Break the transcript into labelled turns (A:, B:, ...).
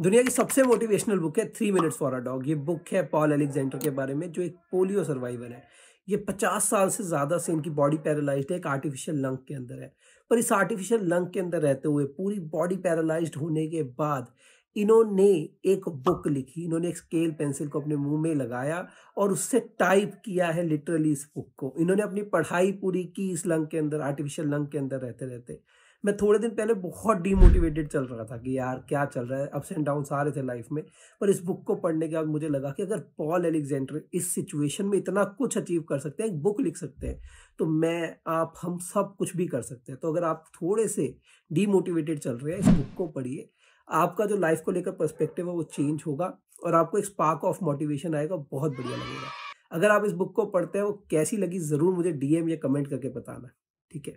A: दुनिया की सबसे मोटिवेशनल बुक है three minutes for a dog ये बुक है पॉल एलेक्जेंडर के बारे में जो एक पोलियो सर्वाइवर है ये पचास साल से ज़्यादा से इनकी बॉडी पैरालाइज्ड है एक आर्टिफिशियल लंग के अंदर है पर इस आर्टिफिशियल लंग के अंदर रहते हुए पूरी बॉडी पैरालाइज्ड होने के बाद इन्होंने एक बुक लिखी इन्होंने एक स्केल पेंसिल को अपने मुंह में लगाया और उससे टाइप किया है लिटरली इस बुक को इन्होंने अपनी पढ़ाई पूरी की इस लंग के अंदर आर्टिफिशियल लंग के अंदर रहते रहते मैं थोड़े दिन पहले बहुत डीमोटिवेटेड चल रहा था कि यार क्या चल रहा है अप्स एंड डाउन सारे थे लाइफ में पर इस बुक को पढ़ने के बाद मुझे लगा कि अगर पॉल एलेक्जेंडर इस सिचुएशन में इतना कुछ अचीव कर सकते हैं एक बुक लिख सकते हैं तो मैं आप हम सब कुछ भी कर सकते हैं तो अगर आप थोड़े से डीमोटिवेटेड चल रहे हैं इस बुक को पढ़िए आपका जो लाइफ को लेकर पर्सपेक्टिव है वो चेंज होगा और आपको एक स्पार्क ऑफ मोटिवेशन आएगा बहुत बढ़िया लगेगा अगर आप इस बुक को पढ़ते हैं वो कैसी लगी ज़रूर मुझे डीएम या कमेंट करके बताना ठीक है